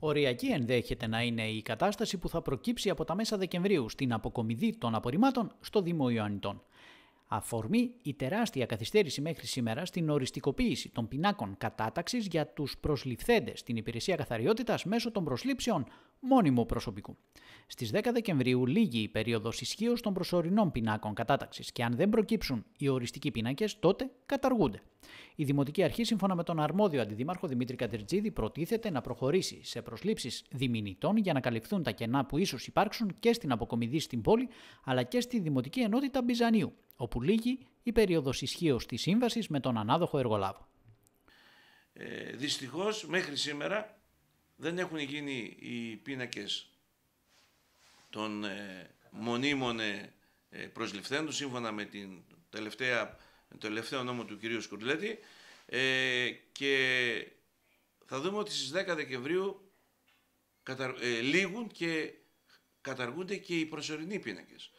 Οριακή ενδέχεται να είναι η κατάσταση που θα προκύψει από τα μέσα Δεκεμβρίου στην αποκομιδή των απορριμμάτων στο Δήμο Ιωαννητών. Αφορμή η τεράστια καθυστέρηση μέχρι σήμερα στην οριστικοποίηση των πινάκων κατάταξης για τους προσληφθέντες στην υπηρεσία καθαριότητας μέσω των προσλήψεων μόνιμου προσωπικού. Στις 10 Δεκεμβρίου λύγει η περίοδος ισχύως των προσωρινών πινάκων κατάταξης και αν δεν προκύψουν οι οριστικοί πίνακες, τότε καταργούνται. Η Δημοτική Αρχή, σύμφωνα με τον αρμόδιο αντιδήμαρχο Δημήτρη Κατερτζίδη, προτίθεται να προχωρήσει σε προσλήψεις διμηνητών για να καλυφθούν τα κενά που ίσως υπάρξουν και στην αποκομιδή στην πόλη αλλά και στη Δημοτική Ενότητα Μπιζανίου όπου λύγει η περίοδος ισχύως της σύμβασης με τον ανάδοχο εργολάβο. Ε, δυστυχώς μέχρι σήμερα δεν έχουν γίνει οι πίνακες των ε, μονίμων ε, ε, προσληφθέντων σύμφωνα με την τελευταία, το τελευταίο νόμο του κυρίου Σκουρλέτη ε, και θα δούμε ότι στις 10 Δεκεμβρίου κατα, ε, και καταργούνται και οι προσωρινοί πίνακες.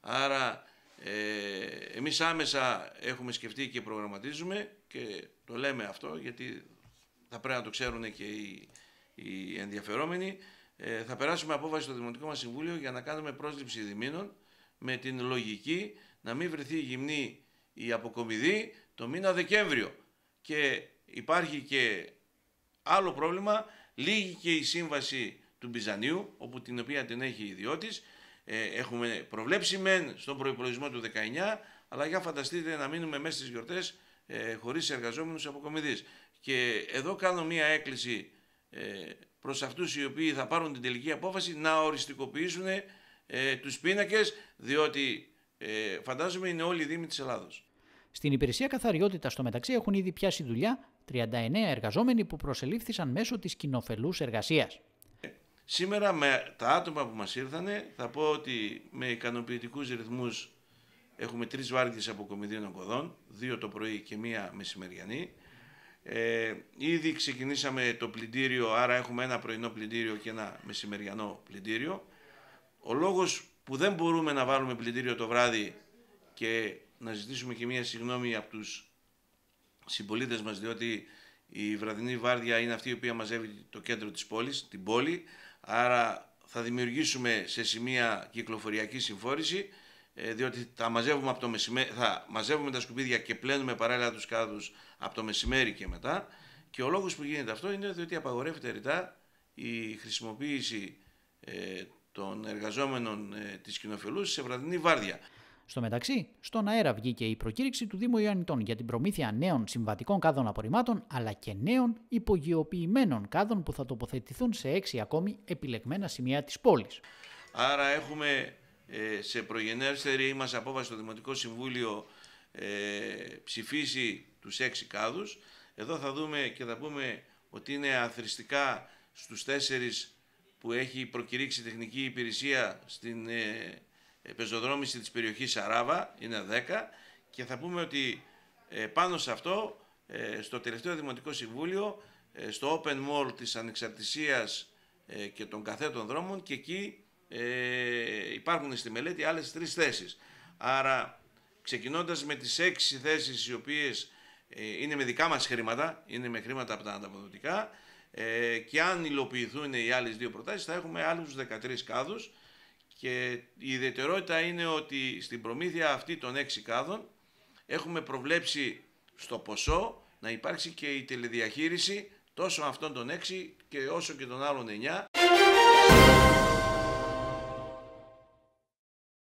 Άρα ε, εμείς άμεσα έχουμε σκεφτεί και προγραμματίζουμε και το λέμε αυτό γιατί θα πρέπει να το ξέρουν και οι, ενδιαφερόμενοι. Ε, θα περάσουμε απόφαση στο Δημοτικό μας Συμβούλιο για να κάνουμε πρόσληψη διμήνων με την λογική να μην βρεθεί γυμνή η αποκομιδή το μήνα Δεκέμβριο. Και υπάρχει και άλλο πρόβλημα, λίγη και η σύμβαση του Μπιζανίου, όπου την οποία την έχει ιδιώτης, ε, έχουμε προβλέψει μεν στον προπολογισμό του 19, αλλά για φανταστείτε να μείνουμε μέσα στις γιορτές ε, χωρίς εργαζόμενους αποκομιδείς. Και εδώ κάνω μία έκκληση ε, προς αυτούς οι οποίοι θα πάρουν την τελική απόφαση να οριστικοποιήσουν ε, τους πίνακες, διότι ε, φαντάζομαι είναι όλοι οι Δήμοι της Ελλάδος. Στην υπηρεσία καθαριότητας, στο μεταξύ, έχουν ήδη πιάσει δουλειά 39 εργαζόμενοι που προσελήφθησαν μέσω της κοινοφελούς εργασίας. Σήμερα με τα άτομα που μας ήρθανε θα πω ότι με ικανοποιητικούς ρυθμούς έχουμε τρεις από κομιδίων ογκωδών, δύο το πρωί και μία μεσημεριανή. Ε, ήδη ξεκινήσαμε το πλυντήριο, άρα έχουμε ένα πρωινό πλυντήριο και ένα μεσημεριανό πλυντήριο. Ο λόγος που δεν μπορούμε να βάλουμε πλυντήριο το βράδυ και να ζητήσουμε και μία συγγνώμη από τους συμπολίτες μας, διότι η βραδινή βάρδια είναι αυτή η οποία μαζεύει το κέντρο της πόλης, την πόλη, Άρα θα δημιουργήσουμε σε σημεία κυκλοφοριακή συμφόρηση, ε, διότι τα μαζεύουμε από το μεσημέρι, θα μαζεύουμε τα σκουπίδια και πλένουμε παράλληλα τους κάδους από το μεσημέρι και μετά. Και ο λόγος που γίνεται αυτό είναι διότι απαγορεύεται ρητά η χρησιμοποίηση ε, των εργαζόμενων ε, της κοινοφελούς σε βραδινή βάρδια. Στο μεταξύ, στον αέρα βγήκε η προκήρυξη του Δήμου Ιωαννητών για την προμήθεια νέων συμβατικών κάδων απορριμμάτων αλλά και νέων υπογειοποιημένων κάδων που θα τοποθετηθούν σε έξι ακόμη επιλεγμένα σημεία της πόλης. Άρα, έχουμε ε, σε προγενέστερη μας απόφαση στο Δημοτικό Συμβούλιο ε, ψηφίσει τους έξι κάδους. Εδώ θα δούμε και θα πούμε ότι είναι αθρηστικά στους τέσσερις που έχει προκηρύξει τεχνική υπηρεσία στην ε, ε, πεζοδρόμηση της περιοχής Αράβα, είναι 10 και θα πούμε ότι ε, πάνω σε αυτό ε, στο τελευταίο Δημοτικό Συμβούλιο στο Open Mall της Ανεξαρτησίας και των καθέτων δρόμων και εκεί υπάρχουν στη μελέτη άλλες τρεις θέσεις. Άρα ξεκινώντας με τις έξι θέσεις οι οποίες είναι με δικά μας χρήματα, είναι με χρήματα από τα ανταποδοτικά και αν υλοποιηθούν οι άλλες δύο προτάσεις θα έχουμε άλλους 13 κάδους και η ιδιαιτερότητα είναι ότι στην προμήθεια αυτή των έξι κάδων έχουμε προβλέψει στο ποσό να υπάρξει και η τηλεδιαχείριση τόσο αυτών των έξι και όσο και των άλλων 9.